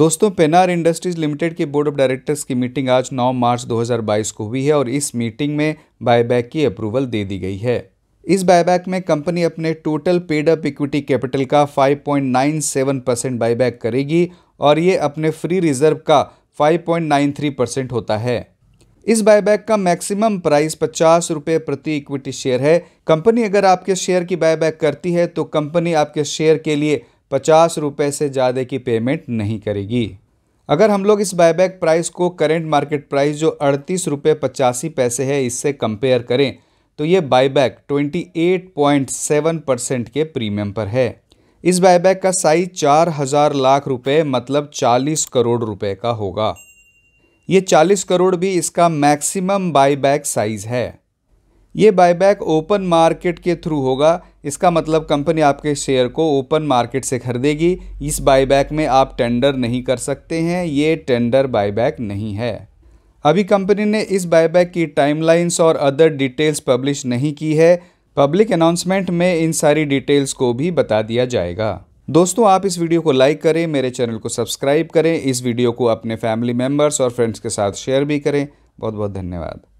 दोस्तों Penar industries limited की board of directors की मीटिंग आज 9 मार्च 2022 को हुई है और इस मीटिंग में बायबैक की अप्रूवल दे दी गई है इस बायबैक में कंपनी अपने total paid up equity capital का 5.97 परसेंट बायबैक करेगी और ये अपने फ्री रिजर्व का 5.93 परसेंट होता है इस बायबैक का मैक्सिमम प्राइस पचास रुपये प्रति इक्विटी शेयर है कंपनी अगर आपके शेयर की बायबैक करती है तो कंपनी आपके शेयर के लिए पचास रुपये से ज़्यादा की पेमेंट नहीं करेगी अगर हम लोग इस बायबैक प्राइस को करेंट मार्केट प्राइस जो अड़तीस रुपये पचासी पैसे है इससे कंपेयर करें तो ये बायबैक 28.7 परसेंट के प्रीमियम पर है इस बायबैक का साइज चार हज़ार लाख रुपए मतलब 40 करोड़ रुपए का होगा ये 40 करोड़ भी इसका मैक्सिमम बायबैक साइज़ है ये बायबैक ओपन मार्केट के थ्रू होगा इसका मतलब कंपनी आपके शेयर को ओपन मार्केट से खरीदेगी इस बायबैक में आप टेंडर नहीं कर सकते हैं ये टेंडर बायबैक नहीं है अभी कंपनी ने इस बायबैक की टाइमलाइंस और अदर डिटेल्स पब्लिश नहीं की है पब्लिक अनाउंसमेंट में इन सारी डिटेल्स को भी बता दिया जाएगा दोस्तों आप इस वीडियो को लाइक करें मेरे चैनल को सब्सक्राइब करें इस वीडियो को अपने फैमिली मेम्बर्स और फ्रेंड्स के साथ शेयर भी करें बहुत बहुत धन्यवाद